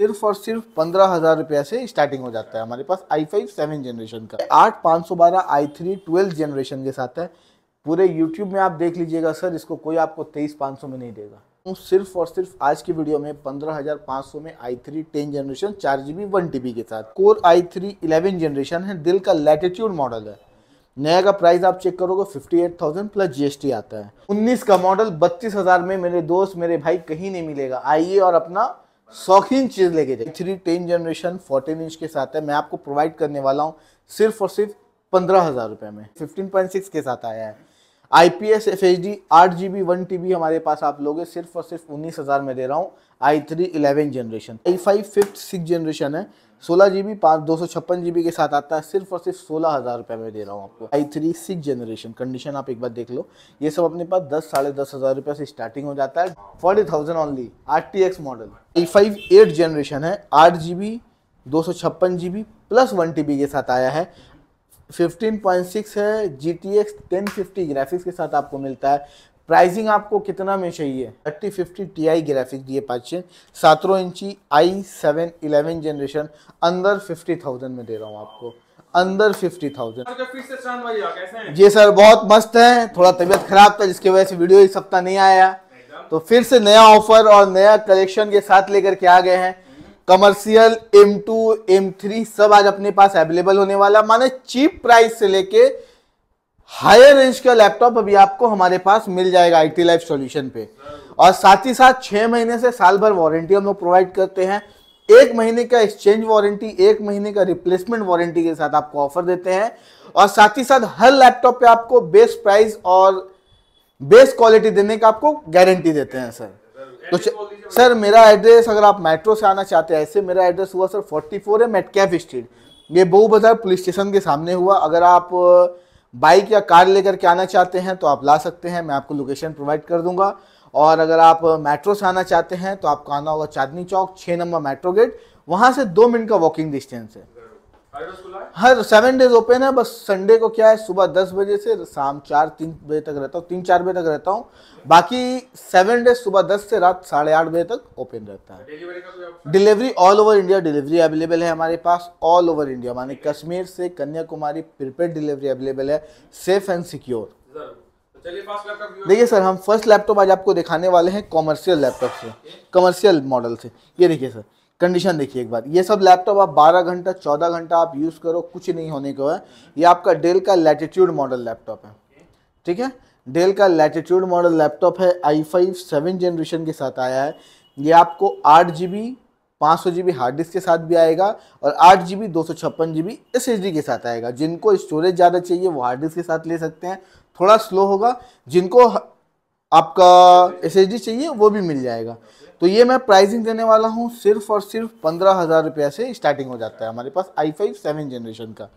सिर्फ और सिर्फ पंद्रह हज़ार रुपया से स्टार्टिंग हो जाता है हमारे पास आई फाइव सेवन जनरेशन का आठ पाँच सौ बारह आई थ्री ट्वेल्थ जनरेशन के साथ है पूरे यूट्यूब में आप देख लीजिएगा सर इसको कोई आपको तेईस पाँच सौ में नहीं देगा तो सिर्फ और सिर्फ आज की वीडियो में पंद्रह हज़ार पाँच सौ में आई थ्री टेन जनरेशन चार G B one T B के साथ core I three eleven generation है दिल का लेटेट्यूड मॉडल है नया का प्राइस आप चेक करोगे fifty eight thousand plus GST आता है उन्नीस का मॉडल बत्तीस हजार में मेरे दोस्त मेरे भाई कहीं नहीं मिलेगा आइए और अपना शौकीन चीज़ लेके जाए three ten generation fourteen inch के साथ है मैं आपको प्रोवाइड करने वाला हूँ सिर्फ और सिर्फ पंद्रह हज़ार रुपए में फिफ्टीन पॉइंट सिक्स के साथ आया है I P S F H D आठ G B one T B हमारे पास आप लोग सिर्फ और सिर्फ उन्नीस हज़ार में दे रहा हूँ I three eleven generation I five fifth six generation है सोलह जी बी पाँच दो सौ छप्पन जी बी के साथ आता है सिर्फ और सिर्फ सोलह हज़ार रुपये में दे रहा हूँ आपको I three six generation condition आप एक बार देख लो ये सब अपने पास दस साढ़े दस हज़ार रुपये से स्टार्टिंग हो जाता है forty thousand only R T X model I five eight generation है आठ जी बी दो सौ छप्पन G B plus one T B के साथ आया है फिफ्टीन पॉइंट सिक्स है G T X ten fifty graphics के साथ आपको मिलता है प्राइसिंग आपको कितना में चाहिए thirty fifty T I graphic दिए पाचे सातरों इंची आई सेवन इलेवन जनरेशन अंदर फिफ्टी थाउजेंड में दे रहा हूँ आपको अंदर फिफ्टी थाउजेंड जी सर बहुत मस्त है थोड़ा तबीयत खराब था जिसकी वजह से वीडियो इस सप्ताह नहीं आया तो फिर से नया ऑफर और नया कलेक्शन के साथ लेकर के आ गए हैं कमर्शियल M2, M3 सब आज अपने पास अवेलेबल होने वाला माने चीप प्राइस से लेके हायर रेंज का लैपटॉप अभी आपको हमारे पास मिल जाएगा आई टी लाइफ सोल्यूशन पे और साथ ही साथ छह महीने से साल भर वारंटी हम लोग प्रोवाइड करते हैं एक महीने का एक्सचेंज वारंटी एक महीने का रिप्लेसमेंट वारंटी के साथ आपको ऑफर देते हैं और साथ ही साथ हर लैपटॉप पे आपको बेस्ट प्राइस और बेस्ट क्वालिटी देने का आपको गारंटी देते हैं सर तो सर मेरा एड्रेस अगर आप मेट्रो से आना चाहते हैं ऐसे मेरा एड्रेस हुआ सर 44 है मेटकैफ स्ट्रीट ये बहु बाजार पुलिस स्टेशन के सामने हुआ अगर आप बाइक या कार लेकर के आना चाहते हैं तो आप ला सकते हैं मैं आपको लोकेशन प्रोवाइड कर दूंगा और अगर आप मेट्रो से आना चाहते हैं तो आपको आना होगा चांदनी चौक छः नंबर मेट्रो गेट वहाँ से दो मिनट का वॉकिंग डिस्टेंस है हर सेवन डेज ओपन है बस संडे को क्या है सुबह दस बजे से शाम चार तीन बजे तक रहता हूँ तीन चार बजे तक रहता हूँ बाकी सेवन डेज सुबह दस से रात साढ़े आठ बजे तक ओपन रहता है delivery all over India delivery available है हमारे पास ऑल ओवर इंडिया माने कश्मीर से कन्याकुमारी प्रीपेड डिलीवरी अवेलेबल है सेफ एंड सिक्योर देखिए सर हम फर्स्ट लैपटॉप आज आपको दिखाने वाले हैं कॉमर्शियल लैपटॉप से कमर्शियल मॉडल से ये देखिए सर कंडीशन देखिए एक बार ये सब लैपटॉप आप 12 घंटा 14 घंटा आप यूज़ करो कुछ नहीं होने को है ये आपका डेल का लैटिट्यूड मॉडल लैपटॉप है ठीक है डेल का लैटिट्यूड मॉडल लैपटॉप है आई फाइव सेवन जनरेशन के साथ आया है ये आपको आठ जी बी पाँच सौ जी बी हार्ड डिस्क के साथ भी आएगा और आठ जी बी दो सौ छप्पन G B S S D के साथ आएगा जिनको स्टोरेज ज़्यादा चाहिए वो हार्ड डिस्क के साथ ले सकते हैं थोड़ा स्लो होगा जिनको आपका एस चाहिए वो भी मिल जाएगा तो ये मैं प्राइसिंग देने वाला हूँ सिर्फ और सिर्फ पंद्रह हज़ार रुपया से स्टार्टिंग हो जाता है हमारे पास आई फाइव सेवन जनरेशन का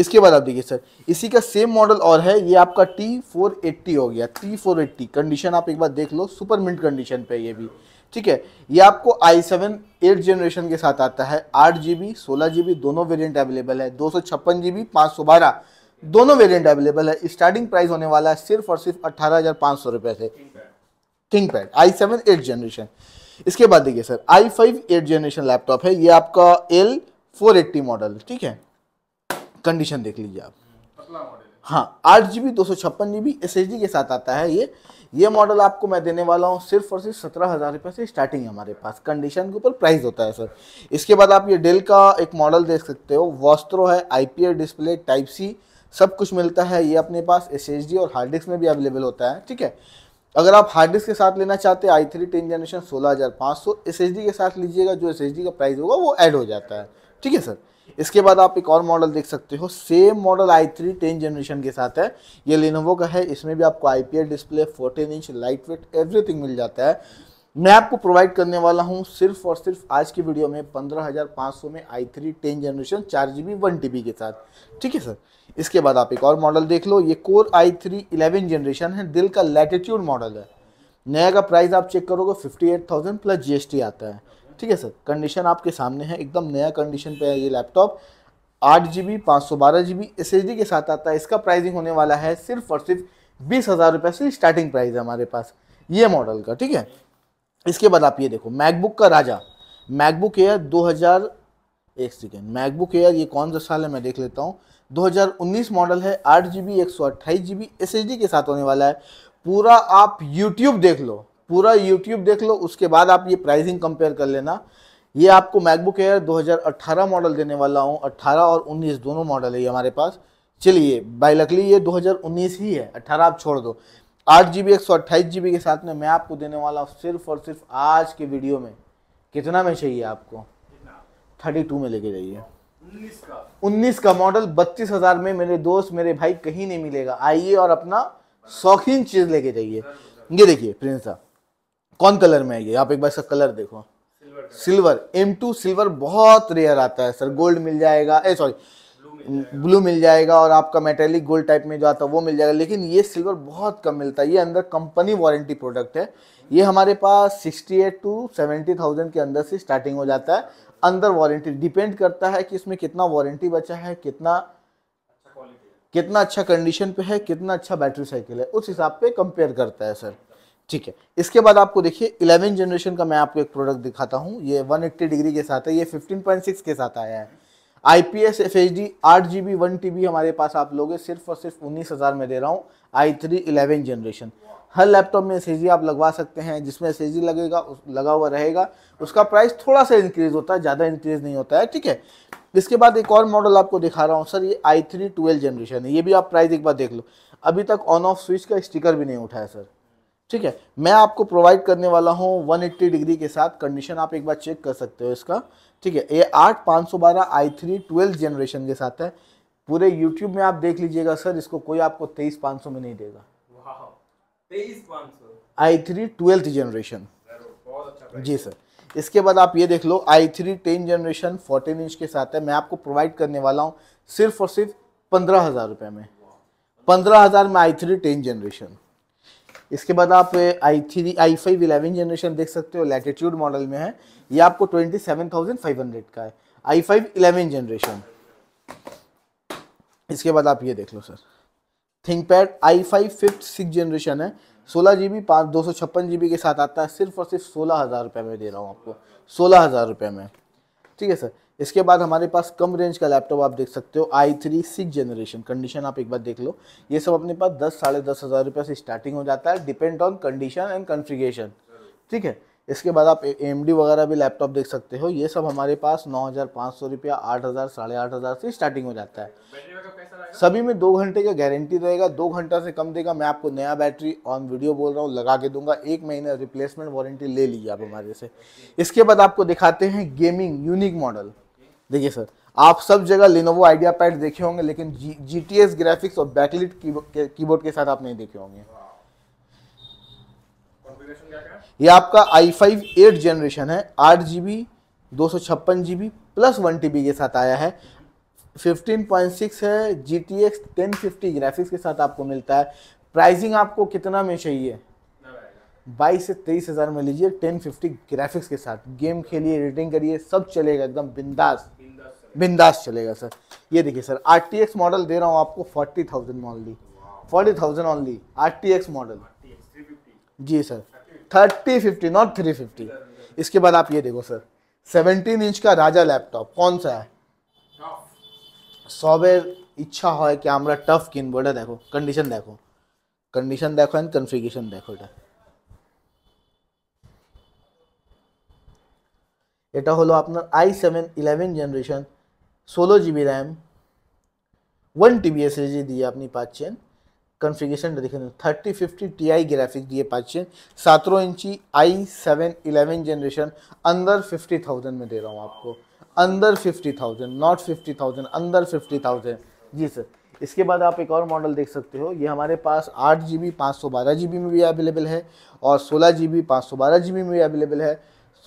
इसके बाद आप देखिए सर इसी का सेम मॉडल और है ये आपका टी फोर एट्टी हो गया टी फोर एट्टी कंडीशन आप एक बार देख लो सुपर मिंट कंडीशन पे ये भी ठीक है ये आपको आई सेवन एट जनरेशन के साथ आता है आठ जी बी सोलह जी बी दोनों वेरियंट अवेलेबल है दो सौ छप्पन जी बी पाँच सौ बारह दोनों वेरिएंट अवेलेबल है स्टार्टिंग प्राइस होने वाला है सिर्फ और सिर्फ अट्ठारह हज़ार पाँच सौ रुपये से ThinkPad I seven eight generation इसके बाद देखिए sir I five eight generation laptop है ये आपका एल फोर एट्टी मॉडल ठीक है कंडीशन देख लीजिए आप हाँ आठ जी बी दो सौ छप्पन G B S H D के साथ आता है ये ये मॉडल आपको मैं देने वाला हूँ सिर्फ और सिर्फ सत्रह हज़ार रुपये से स्टार्टिंग है हमारे पास कंडीशन के ऊपर प्राइस होता है सर इसके बाद आप ये डेल का एक मॉडल देख सकते हो वॉस्त्रो है आई डिस्प्ले टाइप सी सब कुछ मिलता है ये अपने पास एस और हार्ड डिस्क में भी अवेलेबल होता है ठीक है अगर आप हार्ड डिस्क के साथ लेना चाहते हैं आई थ्री टेन जनरेशन सोलह हज़ार पाँच सौ एस के साथ लीजिएगा जो एस का प्राइस होगा वो ऐड हो जाता है ठीक है सर इसके बाद आप एक और मॉडल देख सकते हो same model I three ten generation के साथ है ये लेनोवो का है इसमें भी आपको I display fourteen inch lightweight everything मिल जाता है मैं आपको प्रोवाइड करने वाला हूं सिर्फ और सिर्फ आज की वीडियो में 15,500 में आई थ्री टेन जनरेशन चार जी बी वन टी के साथ ठीक है सर इसके बाद आप एक और मॉडल देख लो ये core I three eleven generation है दिल का लैटिट्यूड मॉडल है नया का प्राइस आप चेक करोगे fifty eight thousand plus GST आता है ठीक है सर कंडीशन आपके सामने है एकदम नया कंडीशन पर है ये लैपटॉप आठ जी बी पाँच सौ बारह जी बी एस डी के साथ आता है इसका प्राइजिंग होने वाला है सिर्फ और सिर्फ बीस हज़ार रुपये से स्टार्टिंग प्राइज है हमारे पास ये मॉडल का ठीक है इसके बाद आप ये देखो मैकबुक का राजा मैकबुक एयर 2000 एक सेकेंड मैकबुक एयर ये कौन सा साल है मैं देख लेता हूँ 2019 मॉडल है आठ जी बी एक सौ अट्ठाईस G B S H D के साथ होने वाला है पूरा आप यूट्यूब देख लो पूरा यूट्यूब देख लो उसके बाद आप ये प्राइसिंग कंपेयर कर लेना ये आपको मैकबुक एयर 2018 मॉडल देने वाला हूँ 18 और 19 दोनों मॉडल है ये हमारे पास चलिए बाई लकली ये 2019 ही है 18 आप छोड़ दो आठ जी बी एक सौ अट्ठाईस जी बी के साथ में मैं आपको देने वाला हूँ सिर्फ और सिर्फ आज के वीडियो में कितना में चाहिए आपको थर्टी टू में लेके जाइए उन्नीस का मॉडल बत्तीस हजार में मेरे दोस्त मेरे भाई कहीं नहीं मिलेगा आइए और अपना शौकीन चीज लेके जाइए ये देखिए प्रिंस साहब कौन कलर में आइए आप एक बार इसका कलर देखो सिल्वर एम टू सिल्वर बहुत रेयर आता है सर गोल्ड मिल जाएगा ए सॉरी ब्लू मिल जाएगा और आपका मेटेलिक गोल्ड टाइप में जो आता है वो मिल जाएगा लेकिन ये सिल्वर बहुत कम मिलता है ये अंदर कंपनी वारंटी प्रोडक्ट है ये हमारे पास sixty eight to seventy thousand के अंदर से स्टार्टिंग हो जाता है अंदर वारंटी डिपेंड करता है कि इसमें कितना वारंटी बचा है कितना अच्छा कितना अच्छा कंडीशन पे है कितना अच्छा बैटरी साइकिल है उस हिसाब पे कंपेयर करता है सर ठीक है इसके बाद आपको देखिए इलेवन जनरेशन का मैं आपको एक प्रोडक्ट दिखाता हूँ ये वन डिग्री के साथ है ये फिफ्टीन के साथ आया है I P S F H D आठ G B one T B हमारे पास आप लोगे सिर्फ और सिर्फ उन्नीस हज़ार में दे रहा हूँ आई थ्री इलेवन जनरेशन हर लैपटॉप में एस आप लगवा सकते हैं जिसमें एस लगेगा उस लगा हुआ रहेगा उसका प्राइस थोड़ा सा इंक्रीज़ होता है ज़्यादा इंक्रीज़ नहीं होता है ठीक है इसके बाद एक और मॉडल आपको दिखा रहा हूँ सर ये आई थ्री ट्वेल्व जनरेशन है ये भी आप प्राइस एक बार देख लो अभी तक ऑन ऑफ स्विच का स्टिकर भी नहीं उठाया सर ठीक है मैं आपको प्रोवाइड करने वाला हूँ 180 डिग्री के साथ कंडीशन आप एक बार चेक कर सकते हो इसका ठीक है ये आठ पाँच सौ बारह आई थ्री ट्वेल्थ जनरेशन के साथ है पूरे यूट्यूब में आप देख लीजिएगा सर इसको कोई आपको तेईस पाँच सौ में नहीं देगा आई थ्री ट्वेल्थ जनरेशन जी सर इसके बाद आप ये देख लो I three ten generation fourteen inch के साथ है मैं आपको प्रोवाइड करने वाला हूँ सिर्फ और सिर्फ पंद्रह हज़ार रुपये में पंद्रह हज़ार में आई थ्री टेन जनरेशन इसके बाद आप I three I five eleven generation देख सकते हो लैटिट्यूड मॉडल में है ये आपको twenty seven thousand five hundred का है आई फाइव इलेवन जनरेशन इसके बाद आप ये देख लो sir ThinkPad I five fifth six generation है सोलह जी बी पाँच दो सौ छप्पन जी बी के साथ आता है सिर्फ और सिर्फ सोलह हज़ार रुपये में दे रहा हूँ आपको सोलह हज़ार रुपये में ठीक है सर इसके बाद हमारे पास कम रेंज का लैपटॉप आप देख सकते हो I three six generation condition आप एक बार देख लो ये सब अपने पास दस साढ़े दस हज़ार रुपये से स्टार्टिंग हो जाता है depend on condition and configuration ठीक है इसके बाद आप एम वगैरह भी लैपटॉप देख सकते हो ये सब हमारे पास नौ हज़ार पाँच सौ रुपया आठ हज़ार साढ़े आठ हज़ार से स्टार्टिंग हो जाता है सभी में दो घंटे का गारंटी रहेगा दो घंटा से कम देगा मैं आपको नया बैटरी ऑन वीडियो बोल रहा हूँ लगा के दूंगा एक महीना रिप्लेसमेंट वारंटी ले लीजिए आप हमारे से इसके बाद आपको दिखाते हैं गेमिंग यूनिक मॉडल देखिए सर आप सब जगह लिनोवो आइडिया पैड देखे होंगे लेकिन जी टी एस ग्राफिक्स और बैकलिट कीबोर्ड के साथ आप नहीं देखे होंगे ये आपका आई फाइव एट जनरेशन है आठ जी बी दो सौ छप्पन G B plus one T B के साथ आया है 15.6 है G T X ten fifty graphics के साथ आपको मिलता है प्राइसिंग आपको कितना में चाहिए बाईस से तेईस हज़ार में लीजिए टेन फिफ्टी ग्राफिक्स के साथ गेम खेलिए एडिटिंग करिए सब चलेगा एकदम बिंदास बिंदास चलेगा सर ये देखिए sir R T X model दे रहा हूँ आपको forty thousand only forty thousand only R T X model जी sir thirty fifty not three fifty इसके बाद आप ये देखो सर सेवनटीन इंच का राजा लैपटॉप कौन सा है সবের इच्छा हो कि हमारा टफ किन बोर्ड देखो कंडीशन देखो कंडीशन देखो एंड कन्फिगेशन देखो इटा এটা হলো আপনার আই সেভেন ইলেভেন জেনারেশন ষোলো জিবি एस एच डी दिए अपनी पाँच कन्फिगेशन देखे नीन thirty fifty T I graphics दिए पाँच সতেরো इंची आई सेवेन इलेवन जनरेशन अंदर फिफ्टी थाउजेंड में दे रहा हूँ आपको अंदर fifty thousand not fifty thousand अंदर फिफ्टी थाउजेंड जी सर इसके बाद आप एक और मॉडल देख सकते हो ये हमारे पास आठ जी बी पाँच सौ बारह जी बी में भी अवेलेबल है और सोलह जी बी पाँच सौ बारह जी बी में भी अवेलेबल है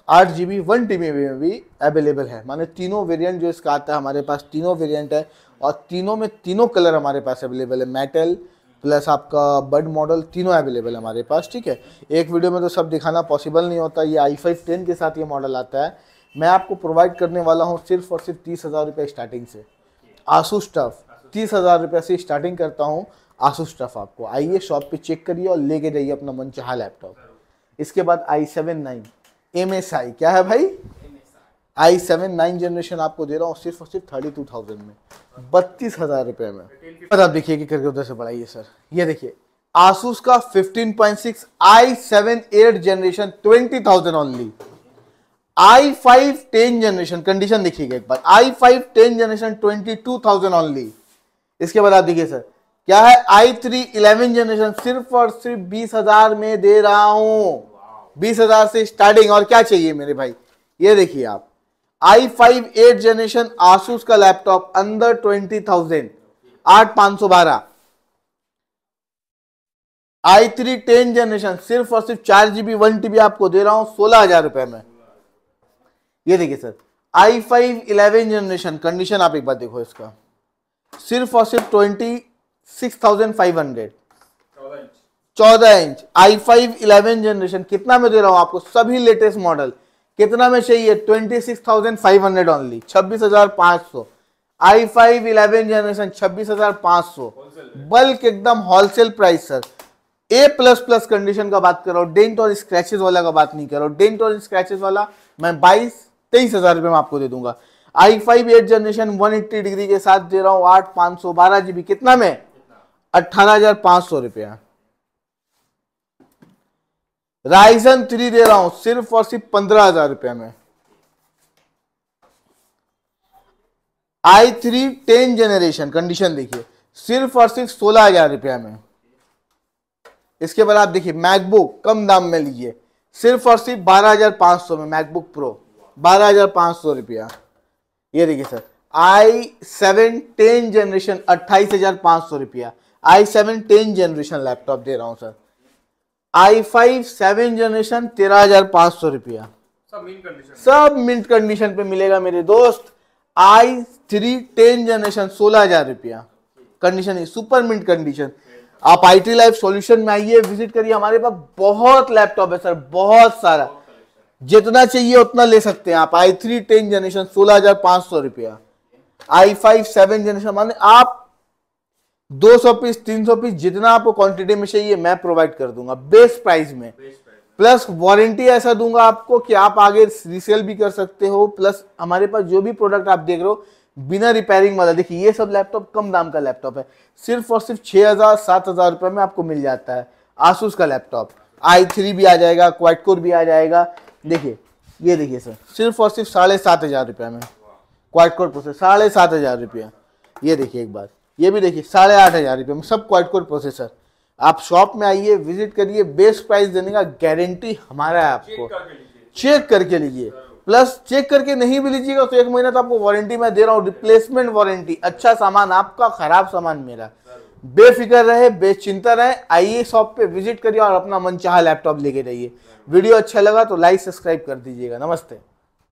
आठ G B one T B में भी अवेलेबल है माने तीनों वेरिएंट जो इसका आता है हमारे पास तीनों वेरिएंट है और तीनों में तीनों कलर हमारे पास अवेलेबल है मेटल प्लस आपका बड मॉडल तीनों अवेलेबल है हमारे पास ठीक है एक वीडियो में तो सब दिखाना पॉसिबल नहीं होता ये आई फाइव टेन के साथ ये मॉडल आता है मैं आपको प्रोवाइड करने वाला हूँ सिर्फ और सिर्फ तीस हज़ार रुपये स्टार्टिंग से आसू स्टफ़ तीस हज़ार रुपये से स्टार्टिंग करता हूँ आसू स्टफ़ आपको आइए शॉप पे चेक करिए और लेके जाइए अपना मन चाह लैपटॉप इसके बाद I seven nine M S I क्या है भाई आई सेवन नाइन जनरेशन आपको दे रहा हूँ सिर्फ और सिर्फ थर्टी टू थाउजेंड में बत्तीस हज़ार रुपये में बस आप देखिए कि करके उधर से बढ़ाइए सर ये देखिए आसूस का fifteen point six I seven eight generation twenty thousand only I five ten generation condition देखिएगा एक बार I five ten generation twenty two thousand only इसके बाद आप देखिए सर क्या है आई थ्री इलेवन जनरेशन सिर्फ और सिर्फ बीस हजार में दे रहा हूं बीस हजार से स्टार्टिंग और क्या चाहिए मेरे भाई ये देखिए आप I five eight generation Asus का लैपटॉप अंदर ट्वेंटी थाउजेंड आठ पांच सौ बारह आई थ्री टेन जनरेशन सिर्फ और सिर्फ चार जीबी वन टीबी आपको दे रहा हूं सोलह हजार रुपए में ये देखिए sir I five eleven generation condition आप एक बार देखो इसका सिर्फ और सिर्फ twenty six thousand five hundred चौदह inch I five eleven generation कितना में दे रहा हूं आपको सभी लेटेस्ट मॉडल कितना में चाहिए twenty six thousand five hundred only छब्बीस हजार पांच सौ आई फाइव इलेवन जनरेशन छब्बीस हजार पांच सौ बल्क एकदम wholesale price sir A plus plus condition का बात कर रहा हूँ डेंट और स्क्रैचेस वाला का बात नहीं कर रहा डेंट और स्क्रैचेस वाला मैं बाईस तेईस हजार रुपए में आपको दे दूंगा I five eight generation one eighty degree के साथ दे रहा हूँ आठ पांच सौ बारह जीबी कितना में अट्ठारह हजार पांच सौ रुपया राइजन थ्री दे रहा हूं सिर्फ और सिर्फ पंद्रह हजार रुपये में I three ten generation condition देखिए सिर्फ और सिर्फ सोलह हजार रुपया में इसके बाद आप देखिए मैकबुक कम दाम में लीजिए सिर्फ और सिर्फ बारह हजार पांच सौ में मैकबुक प्रो बारह हजार पांच सौ रुपया ये देखिए sir I seven ten generation अट्ठाईस हजार पांच सौ रुपया I seven ten generation laptop दे रहा हूँ sir I five seven generation तेरह हजार पांच सौ रुपया सब मिंट कंडीशन पे मिलेगा मेरे दोस्त आई थ्री टेन जनरेशन सोलह हजार रुपया कंडीशन है सुपर मिंट कंडीशन आप आई टी लाइफ सोल्यूशन में आइए विजिट करिए हमारे पास बहुत लैपटॉप है सर बहुत सारा जितना चाहिए उतना ले सकते हैं आप आई थ्री टेन जनरेशन सोलह हजार पांच सौ रुपया आई फाइव सेवन जनरेशन माने आप 200 पीस 300 पीस जितना आपको क्वांटिटी में चाहिए मैं प्रोवाइड कर दूंगा बेस्ट प्राइस में प्लस वारंटी ऐसा दूंगा आपको कि आप आगे रीसेल भी कर सकते हो प्लस हमारे पास जो भी प्रोडक्ट आप देख रहे हो बिना रिपेयरिंग वाला देखिए ये सब लैपटॉप कम दाम का लैपटॉप है सिर्फ और सिर्फ छह हज़ार सात हज़ार रुपये में आपको मिल जाता है आसूस का लैपटॉप आई थ्री भी आ जाएगा क्वाइटकोर भी आ जाएगा देखिए ये देखिए सर सिर्फ और सिर्फ साढ़े सात हज़ार रुपये में क्वाइटकोर प्रोसेस साढ़े सात हज़ार रुपया ये देखिए एक बार ये भी देखिए साढ़े आठ हज़ार रुपये में सब क्वाइट कोर प्रोसेसर आप शॉप में आइए विजिट करिए बेस्ट प्राइस देने का गारंटी हमारा है आपको चेक करके लीजिए प्लस चेक करके नहीं भी लीजिएगा तो एक महीना तो आपको वारंटी मैं दे रहा हूँ रिप्लेसमेंट वारंटी अच्छा सामान आपका खराब सामान मेरा बेफिक्र रहे बेचिंता रहे आइए शॉप पे विजिट करिए और अपना मनचाहा लैपटॉप लेके जाइए वीडियो अच्छा लगा तो लाइक सब्सक्राइब कर दीजिएगा नमस्ते